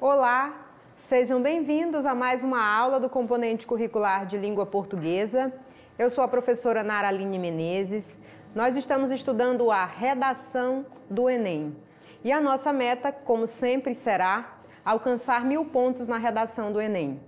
Olá, sejam bem-vindos a mais uma aula do componente curricular de língua portuguesa. Eu sou a professora Nara Menezes, nós estamos estudando a redação do Enem. E a nossa meta, como sempre, será alcançar mil pontos na redação do Enem.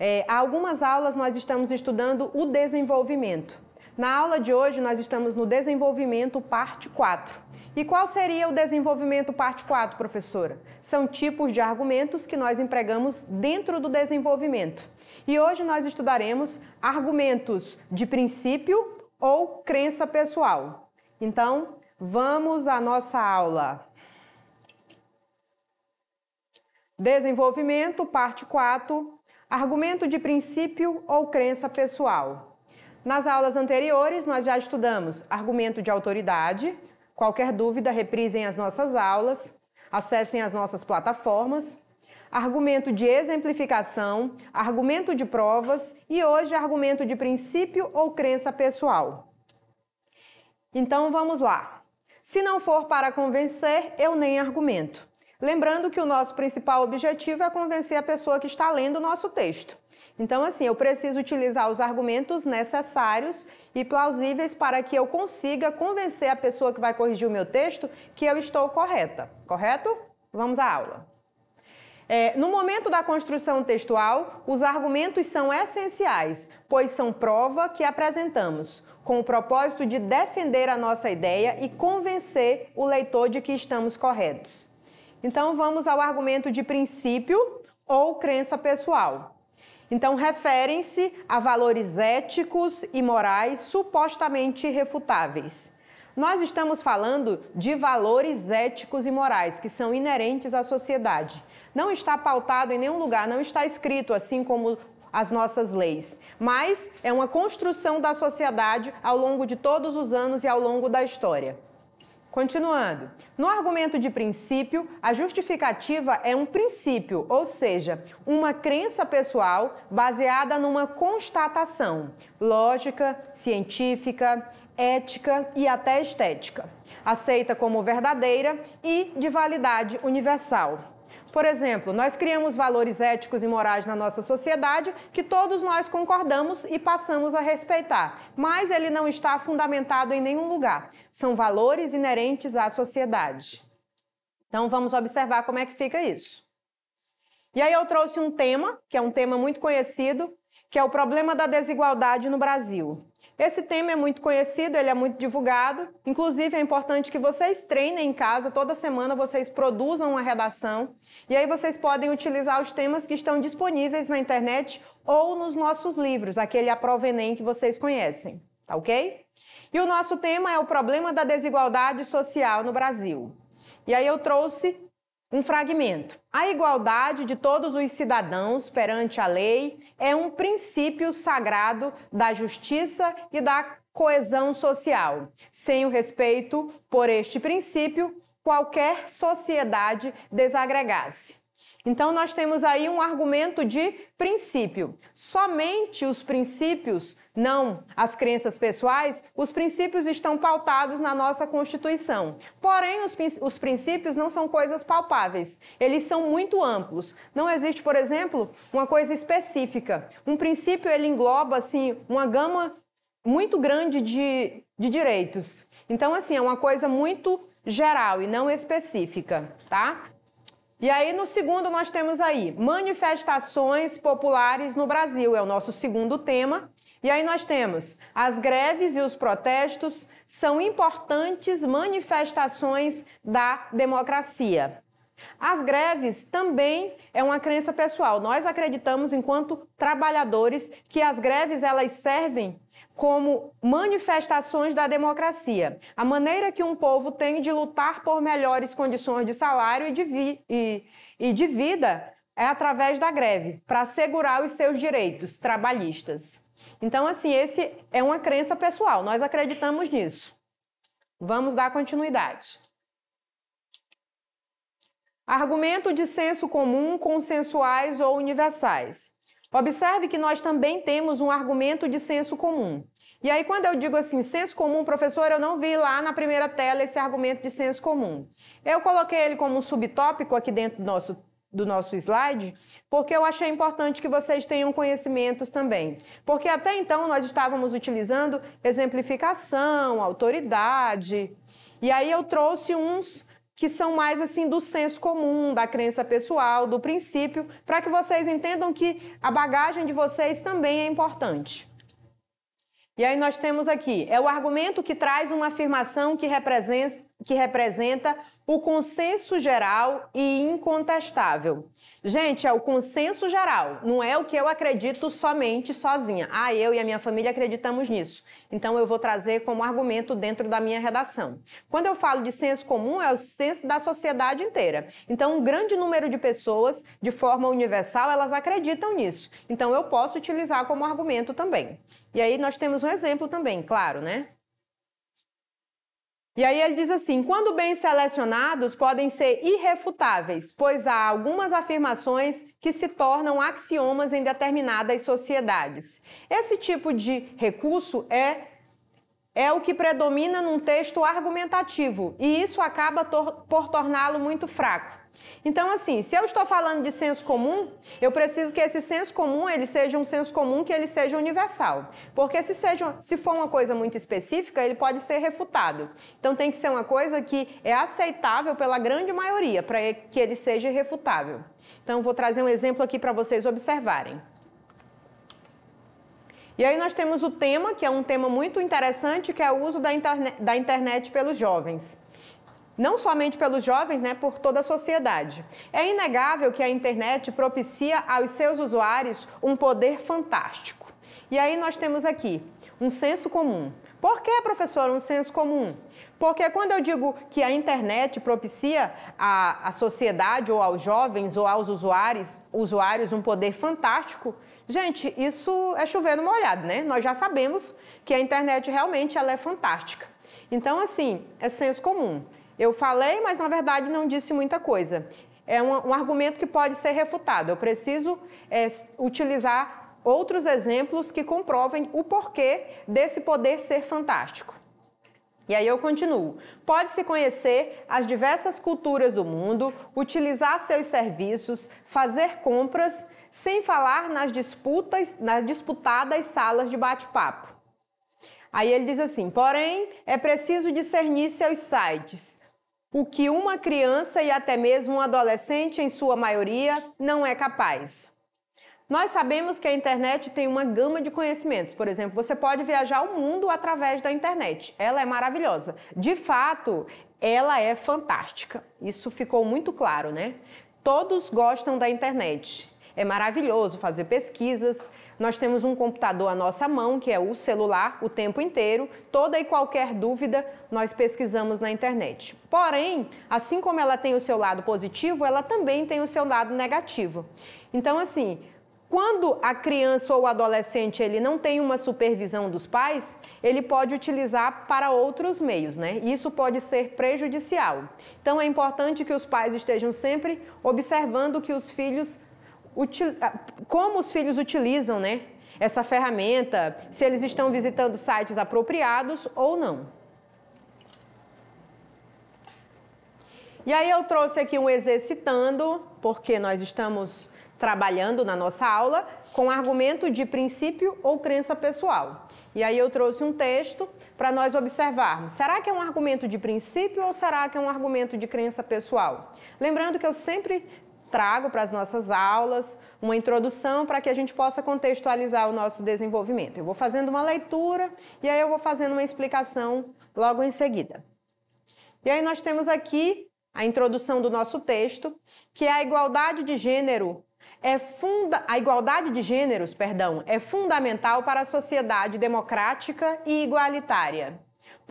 É, há algumas aulas nós estamos estudando o desenvolvimento. Na aula de hoje, nós estamos no desenvolvimento parte 4. E qual seria o desenvolvimento parte 4, professora? São tipos de argumentos que nós empregamos dentro do desenvolvimento. E hoje nós estudaremos argumentos de princípio, ou crença pessoal. Então, vamos à nossa aula. Desenvolvimento, parte 4, argumento de princípio ou crença pessoal. Nas aulas anteriores, nós já estudamos argumento de autoridade. Qualquer dúvida, reprisem as nossas aulas, acessem as nossas plataformas argumento de exemplificação, argumento de provas e hoje argumento de princípio ou crença pessoal. Então vamos lá. Se não for para convencer, eu nem argumento. Lembrando que o nosso principal objetivo é convencer a pessoa que está lendo o nosso texto. Então, assim, eu preciso utilizar os argumentos necessários e plausíveis para que eu consiga convencer a pessoa que vai corrigir o meu texto que eu estou correta. Correto? Vamos à aula. É, no momento da construção textual, os argumentos são essenciais, pois são prova que apresentamos, com o propósito de defender a nossa ideia e convencer o leitor de que estamos corretos. Então, vamos ao argumento de princípio ou crença pessoal. Então, referem-se a valores éticos e morais supostamente irrefutáveis. Nós estamos falando de valores éticos e morais que são inerentes à sociedade. Não está pautado em nenhum lugar, não está escrito assim como as nossas leis, mas é uma construção da sociedade ao longo de todos os anos e ao longo da história. Continuando, no argumento de princípio, a justificativa é um princípio, ou seja, uma crença pessoal baseada numa constatação lógica, científica, ética e até estética, aceita como verdadeira e de validade universal. Por exemplo, nós criamos valores éticos e morais na nossa sociedade que todos nós concordamos e passamos a respeitar, mas ele não está fundamentado em nenhum lugar. São valores inerentes à sociedade. Então vamos observar como é que fica isso. E aí eu trouxe um tema, que é um tema muito conhecido, que é o problema da desigualdade no Brasil. Esse tema é muito conhecido, ele é muito divulgado. Inclusive, é importante que vocês treinem em casa, toda semana vocês produzam uma redação. E aí vocês podem utilizar os temas que estão disponíveis na internet ou nos nossos livros, aquele Aprovenem que vocês conhecem, tá ok? E o nosso tema é o problema da desigualdade social no Brasil. E aí eu trouxe um fragmento. A igualdade de todos os cidadãos perante a lei é um princípio sagrado da justiça e da coesão social. Sem o respeito por este princípio, qualquer sociedade desagregasse. Então, nós temos aí um argumento de princípio. Somente os princípios não as crenças pessoais, os princípios estão pautados na nossa Constituição. Porém, os, os princípios não são coisas palpáveis, eles são muito amplos. Não existe, por exemplo, uma coisa específica. Um princípio ele engloba assim, uma gama muito grande de, de direitos. Então, assim, é uma coisa muito geral e não específica, tá? E aí, no segundo, nós temos aí manifestações populares no Brasil, é o nosso segundo tema. E aí nós temos as greves e os protestos são importantes manifestações da democracia. As greves também é uma crença pessoal. Nós acreditamos, enquanto trabalhadores, que as greves elas servem como manifestações da democracia. A maneira que um povo tem de lutar por melhores condições de salário e de, vi e, e de vida é através da greve, para assegurar os seus direitos trabalhistas. Então, assim, esse é uma crença pessoal. Nós acreditamos nisso. Vamos dar continuidade. Argumento de senso comum, consensuais ou universais. Observe que nós também temos um argumento de senso comum. E aí, quando eu digo assim, senso comum, professor, eu não vi lá na primeira tela esse argumento de senso comum. Eu coloquei ele como um subtópico aqui dentro do nosso do nosso slide, porque eu achei importante que vocês tenham conhecimentos também. Porque até então nós estávamos utilizando exemplificação, autoridade, e aí eu trouxe uns que são mais assim do senso comum, da crença pessoal, do princípio, para que vocês entendam que a bagagem de vocês também é importante. E aí nós temos aqui, é o argumento que traz uma afirmação que representa, que representa o consenso geral e incontestável. Gente, é o consenso geral, não é o que eu acredito somente sozinha. Ah, eu e a minha família acreditamos nisso. Então eu vou trazer como argumento dentro da minha redação. Quando eu falo de senso comum, é o senso da sociedade inteira. Então, um grande número de pessoas, de forma universal, elas acreditam nisso. Então eu posso utilizar como argumento também. E aí nós temos um exemplo também, claro, né? E aí ele diz assim: quando bem selecionados podem ser irrefutáveis, pois há algumas afirmações que se tornam axiomas em determinadas sociedades. Esse tipo de recurso é é o que predomina num texto argumentativo, e isso acaba tor por torná-lo muito fraco. Então, assim, se eu estou falando de senso comum, eu preciso que esse senso comum ele seja um senso comum que ele seja universal, porque se seja, se for uma coisa muito específica, ele pode ser refutado. Então, tem que ser uma coisa que é aceitável pela grande maioria para que ele seja refutável. Então, vou trazer um exemplo aqui para vocês observarem. E aí nós temos o tema, que é um tema muito interessante, que é o uso da, interne da internet pelos jovens não somente pelos jovens, né, por toda a sociedade. É inegável que a internet propicia aos seus usuários um poder fantástico. E aí nós temos aqui um senso comum. Por que, professor, um senso comum? Porque quando eu digo que a internet propicia à, à sociedade ou aos jovens ou aos usuários, usuários um poder fantástico, gente, isso é chover no molhado, né? Nós já sabemos que a internet realmente ela é fantástica. Então, assim, é senso comum. Eu falei, mas na verdade não disse muita coisa. É um, um argumento que pode ser refutado. Eu preciso é, utilizar outros exemplos que comprovem o porquê desse poder ser fantástico. E aí eu continuo. Pode-se conhecer as diversas culturas do mundo, utilizar seus serviços, fazer compras, sem falar nas disputas, nas disputadas salas de bate-papo. Aí ele diz assim: porém, é preciso discernir seus sites, o que uma criança e até mesmo um adolescente, em sua maioria, não é capaz. Nós sabemos que a internet tem uma gama de conhecimentos. Por exemplo, você pode viajar o mundo através da internet. Ela é maravilhosa. De fato, ela é fantástica. Isso ficou muito claro, né? Todos gostam da internet. É maravilhoso fazer pesquisas, nós temos um computador à nossa mão, que é o celular, o tempo inteiro. Toda e qualquer dúvida nós pesquisamos na internet. Porém, assim como ela tem o seu lado positivo, ela também tem o seu lado negativo. Então, assim, quando a criança ou o adolescente ele não tem uma supervisão dos pais, ele pode utilizar para outros meios, né? Isso pode ser prejudicial. Então é importante que os pais estejam sempre observando que os filhos ah, como os filhos utilizam né, essa ferramenta, se eles estão visitando sites apropriados ou não. E aí eu trouxe aqui um exercitando, porque nós estamos trabalhando na nossa aula com argumento de princípio ou crença pessoal. E aí eu trouxe um texto para nós observarmos. Será que é um argumento de princípio ou será que é um argumento de crença pessoal? Lembrando que eu sempre trago para as nossas aulas uma introdução para que a gente possa contextualizar o nosso desenvolvimento. Eu vou fazendo uma leitura e aí eu vou fazendo uma explicação logo em seguida. E aí nós temos aqui a introdução do nosso texto, que é a igualdade de gênero é funda... a igualdade de gêneros, perdão, é fundamental para a sociedade democrática e igualitária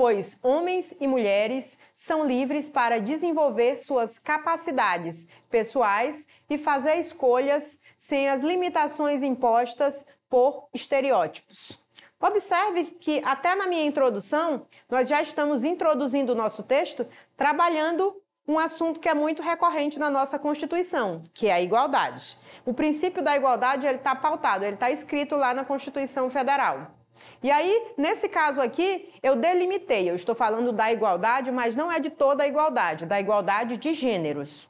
pois homens e mulheres são livres para desenvolver suas capacidades pessoais e fazer escolhas sem as limitações impostas por estereótipos. Observe que até na minha introdução, nós já estamos introduzindo o nosso texto trabalhando um assunto que é muito recorrente na nossa Constituição, que é a igualdade. O princípio da igualdade ele está pautado, ele está escrito lá na Constituição Federal. E aí, nesse caso aqui, eu delimitei. Eu estou falando da igualdade, mas não é de toda a igualdade, da igualdade de gêneros.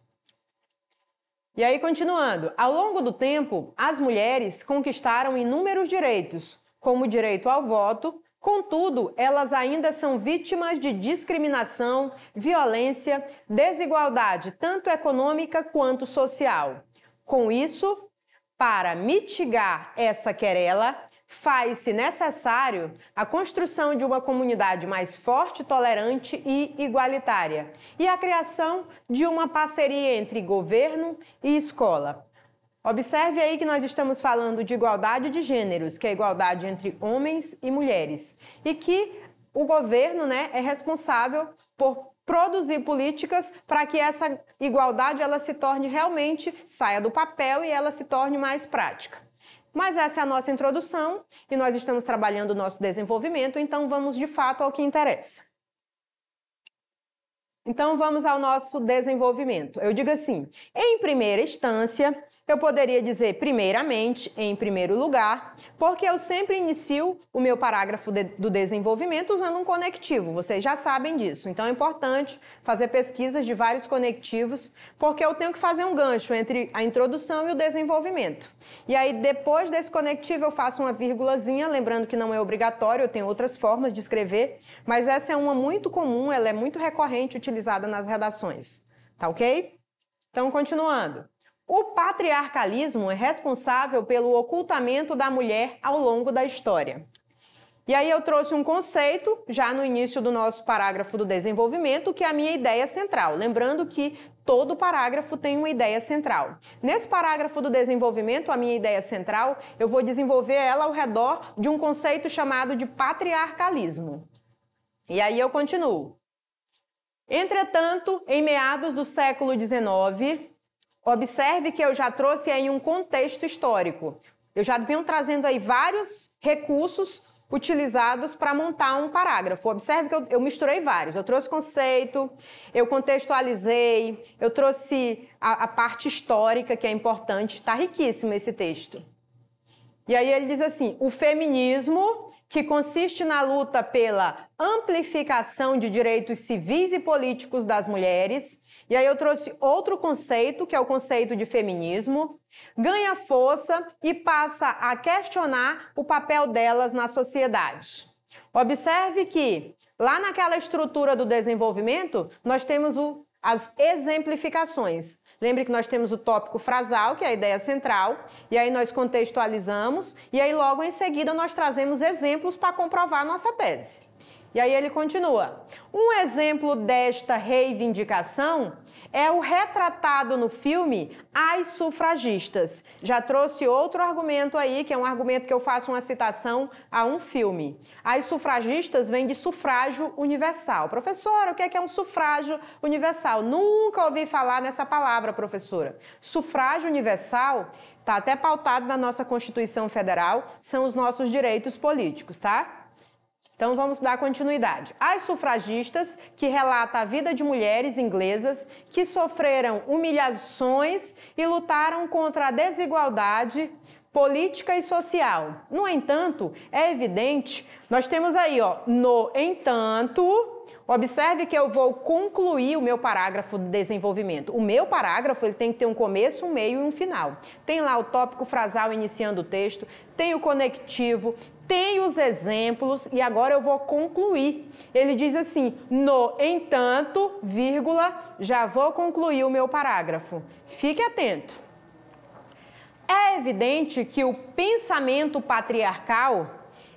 E aí, continuando, ao longo do tempo, as mulheres conquistaram inúmeros direitos, como o direito ao voto, contudo, elas ainda são vítimas de discriminação, violência, desigualdade, tanto econômica quanto social. Com isso, para mitigar essa querela, faz-se necessário a construção de uma comunidade mais forte, tolerante e igualitária, e a criação de uma parceria entre governo e escola. Observe aí que nós estamos falando de igualdade de gêneros, que é a igualdade entre homens e mulheres, e que o governo né, é responsável por produzir políticas para que essa igualdade ela se torne realmente saia do papel e ela se torne mais prática. Mas essa é a nossa introdução e nós estamos trabalhando o nosso desenvolvimento, então vamos de fato ao que interessa. Então vamos ao nosso desenvolvimento. Eu digo assim: em primeira instância, eu poderia dizer primeiramente, em primeiro lugar, porque eu sempre inicio o meu parágrafo de, do desenvolvimento usando um conectivo, vocês já sabem disso. Então é importante fazer pesquisas de vários conectivos, porque eu tenho que fazer um gancho entre a introdução e o desenvolvimento. E aí depois desse conectivo eu faço uma vírgulazinha, lembrando que não é obrigatório, eu tenho outras formas de escrever, mas essa é uma muito comum, ela é muito recorrente utilizada nas redações. Tá OK? Então continuando. O patriarcalismo é responsável pelo ocultamento da mulher ao longo da história. E aí eu trouxe um conceito já no início do nosso parágrafo do desenvolvimento, que é a minha ideia central. Lembrando que todo parágrafo tem uma ideia central. Nesse parágrafo do desenvolvimento, a minha ideia central, eu vou desenvolver ela ao redor de um conceito chamado de patriarcalismo. E aí eu continuo. Entretanto, em meados do século XIX, Observe que eu já trouxe aí um contexto histórico. Eu já venho trazendo aí vários recursos utilizados para montar um parágrafo. Observe que eu, eu, misturei vários. Eu trouxe conceito, eu contextualizei, eu trouxe a, a parte histórica, que é importante. Está riquíssimo esse texto. E aí ele diz assim: o feminismo que consiste na luta pela amplificação de direitos civis e políticos das mulheres. E aí eu trouxe outro conceito, que é o conceito de feminismo, ganha força e passa a questionar o papel delas na sociedade. Observe que lá naquela estrutura do desenvolvimento, nós temos o, as exemplificações. Lembre que nós temos o tópico frasal, que é a ideia central, e aí nós contextualizamos, e aí logo em seguida nós trazemos exemplos para comprovar a nossa tese. E aí ele continua: um exemplo desta reivindicação é o retratado no filme As Sufragistas. Já trouxe outro argumento aí, que é um argumento que eu faço uma citação a um filme. As sufragistas vêm de sufrágio universal. Professora, o que é, que é um sufrágio universal? Nunca ouvi falar nessa palavra, professora. Sufrágio universal está até pautado na nossa Constituição Federal, são os nossos direitos políticos, tá? Então vamos dar continuidade. As sufragistas, que relata a vida de mulheres inglesas que sofreram humilhações e lutaram contra a desigualdade política e social. No entanto, é evidente, nós temos aí, ó, no entanto, Observe que eu vou concluir o meu parágrafo de desenvolvimento. O meu parágrafo ele tem que ter um começo, um meio e um final. Tem lá o tópico frasal iniciando o texto, tem o conectivo, tem os exemplos e agora eu vou concluir. Ele diz assim: no entanto, vírgula, já vou concluir o meu parágrafo. Fique atento. É evidente que o pensamento patriarcal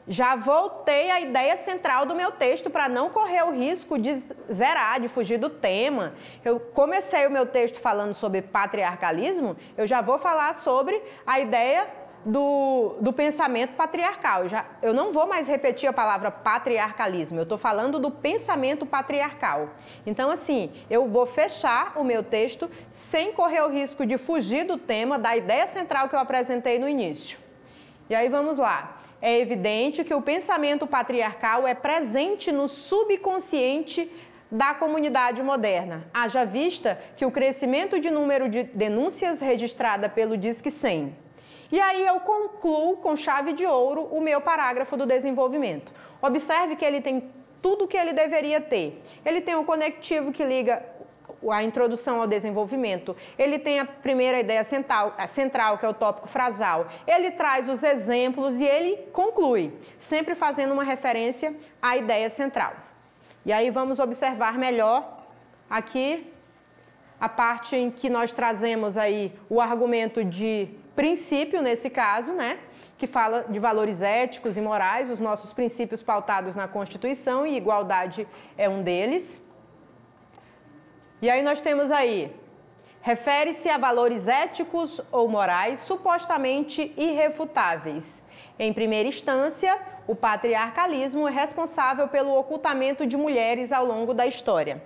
já voltei à ideia central do meu texto para não correr o risco de zerar, de fugir do tema. Eu comecei o meu texto falando sobre patriarcalismo, eu já vou falar sobre a ideia do, do pensamento patriarcal. Eu, já, eu não vou mais repetir a palavra patriarcalismo, eu estou falando do pensamento patriarcal. Então, assim, eu vou fechar o meu texto sem correr o risco de fugir do tema, da ideia central que eu apresentei no início. E aí vamos lá. É evidente que o pensamento patriarcal é presente no subconsciente da comunidade moderna. Haja vista que o crescimento de número de denúncias registrada pelo Disque 100 e aí eu concluo com chave de ouro o meu parágrafo do desenvolvimento. Observe que ele tem tudo o que ele deveria ter. Ele tem o um conectivo que liga a introdução ao desenvolvimento, ele tem a primeira ideia central, central, que é o tópico frasal, ele traz os exemplos e ele conclui, sempre fazendo uma referência à ideia central. E aí vamos observar melhor aqui a parte em que nós trazemos aí o argumento de princípio nesse caso, né? Que fala de valores éticos e morais, os nossos princípios pautados na Constituição e igualdade é um deles. E aí nós temos aí refere-se a valores éticos ou morais supostamente irrefutáveis. Em primeira instância, o patriarcalismo é responsável pelo ocultamento de mulheres ao longo da história.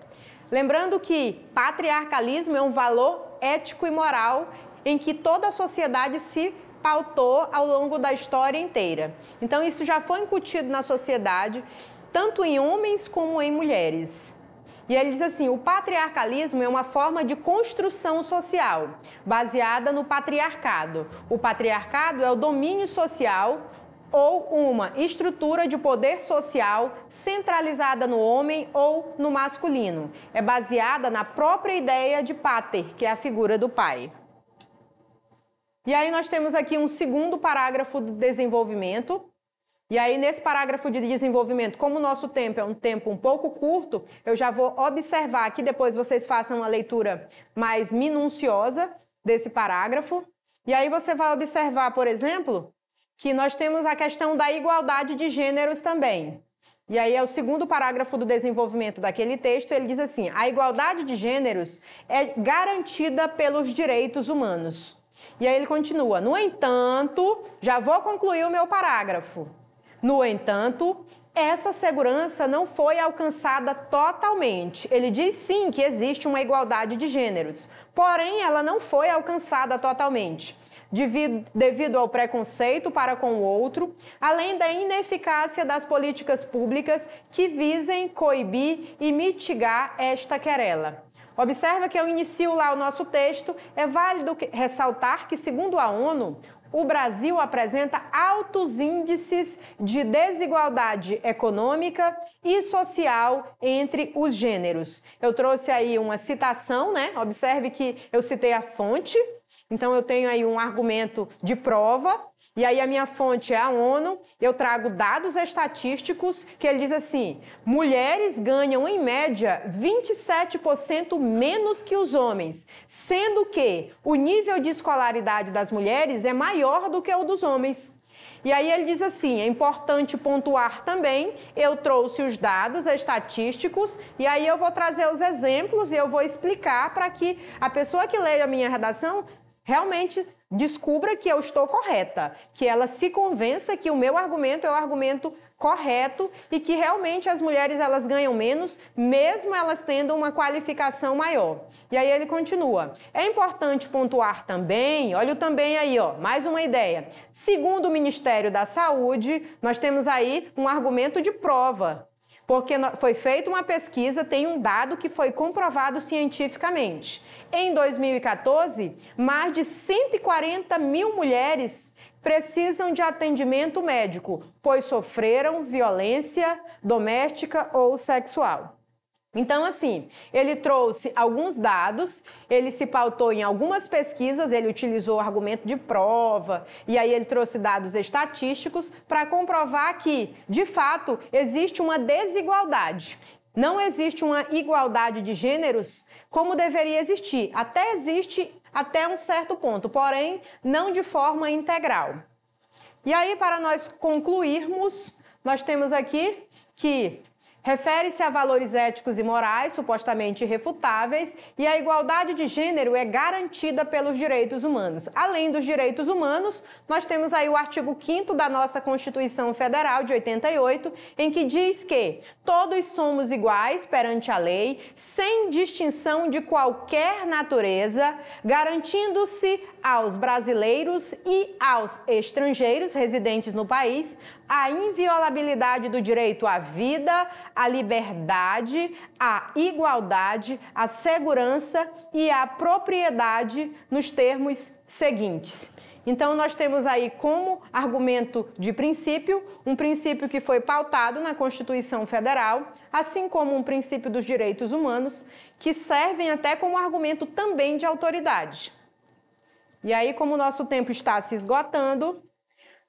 Lembrando que patriarcalismo é um valor ético e moral em que toda a sociedade se pautou ao longo da história inteira. Então, isso já foi incutido na sociedade, tanto em homens como em mulheres. E ele diz assim: o patriarcalismo é uma forma de construção social baseada no patriarcado. O patriarcado é o domínio social ou uma estrutura de poder social centralizada no homem ou no masculino. É baseada na própria ideia de pater, que é a figura do pai. E aí nós temos aqui um segundo parágrafo do desenvolvimento. E aí nesse parágrafo de desenvolvimento, como o nosso tempo é um tempo um pouco curto, eu já vou observar que depois vocês façam uma leitura mais minuciosa desse parágrafo. E aí você vai observar, por exemplo, que nós temos a questão da igualdade de gêneros também. E aí é o segundo parágrafo do desenvolvimento daquele texto, ele diz assim: "A igualdade de gêneros é garantida pelos direitos humanos". E aí ele continua: No entanto, já vou concluir o meu parágrafo. No entanto, essa segurança não foi alcançada totalmente. Ele diz sim que existe uma igualdade de gêneros, porém ela não foi alcançada totalmente. Devido ao preconceito para com o outro, além da ineficácia das políticas públicas que visem coibir e mitigar esta querela. Observa que eu inicio lá o nosso texto. É válido ressaltar que, segundo a ONU, o Brasil apresenta altos índices de desigualdade econômica e social entre os gêneros. Eu trouxe aí uma citação, né? Observe que eu citei a fonte então, eu tenho aí um argumento de prova, e aí a minha fonte é a ONU, eu trago dados estatísticos que ele diz assim: mulheres ganham em média 27% menos que os homens, sendo que o nível de escolaridade das mulheres é maior do que o dos homens. E aí ele diz assim: é importante pontuar também, eu trouxe os dados estatísticos e aí eu vou trazer os exemplos e eu vou explicar para que a pessoa que leia a minha redação realmente descubra que eu estou correta, que ela se convença que o meu argumento é o argumento correto e que realmente as mulheres elas ganham menos, mesmo elas tendo uma qualificação maior. E aí ele continua. É importante pontuar também, olha o também aí, ó, mais uma ideia. Segundo o Ministério da Saúde, nós temos aí um argumento de prova, porque foi feita uma pesquisa, tem um dado que foi comprovado cientificamente. Em 2014, mais de 140 mil mulheres precisam de atendimento médico, pois sofreram violência doméstica ou sexual. Então, assim, ele trouxe alguns dados, ele se pautou em algumas pesquisas, ele utilizou argumento de prova, e aí ele trouxe dados estatísticos para comprovar que, de fato, existe uma desigualdade. Não existe uma igualdade de gêneros como deveria existir. Até existe até um certo ponto, porém, não de forma integral. E aí, para nós concluirmos, nós temos aqui que refere-se a valores éticos e morais supostamente refutáveis e a igualdade de gênero é garantida pelos direitos humanos. Além dos direitos humanos, nós temos aí o artigo 5 da nossa Constituição Federal de 88, em que diz que todos somos iguais perante a lei, sem distinção de qualquer natureza, garantindo-se aos brasileiros e aos estrangeiros residentes no país a inviolabilidade do direito à vida, à liberdade, à igualdade, à segurança e à propriedade nos termos seguintes. Então, nós temos aí como argumento de princípio um princípio que foi pautado na Constituição Federal, assim como um princípio dos direitos humanos, que servem até como argumento também de autoridade. E aí, como o nosso tempo está se esgotando,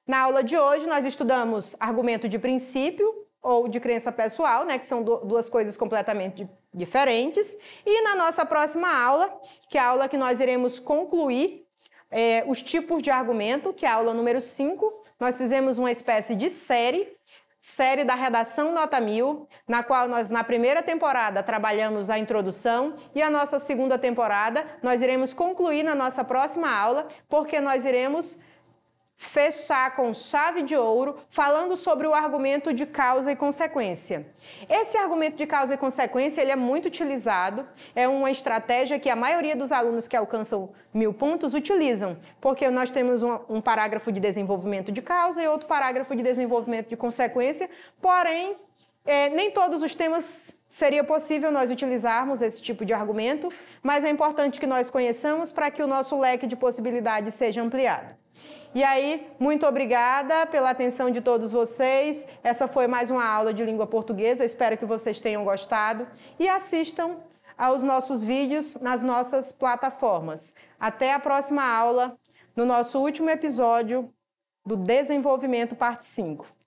na aula de hoje, nós estudamos argumento de princípio ou de crença pessoal, né, que são duas coisas completamente diferentes. E na nossa próxima aula, que é a aula que nós iremos concluir é, os tipos de argumento, que é a aula número 5, nós fizemos uma espécie de série série da redação Nota 1000, na qual nós na primeira temporada trabalhamos a introdução e a nossa segunda temporada nós iremos concluir na nossa próxima aula, porque nós iremos fechar com chave de ouro, falando sobre o argumento de causa e consequência. Esse argumento de causa e consequência ele é muito utilizado, é uma estratégia que a maioria dos alunos que alcançam mil pontos utilizam, porque nós temos um, um parágrafo de desenvolvimento de causa e outro parágrafo de desenvolvimento de consequência, porém, é, nem todos os temas Seria possível nós utilizarmos esse tipo de argumento, mas é importante que nós conheçamos para que o nosso leque de possibilidades seja ampliado. E aí, muito obrigada pela atenção de todos vocês. Essa foi mais uma aula de língua portuguesa. Eu espero que vocês tenham gostado e assistam aos nossos vídeos nas nossas plataformas. Até a próxima aula, no nosso último episódio do Desenvolvimento Parte 5.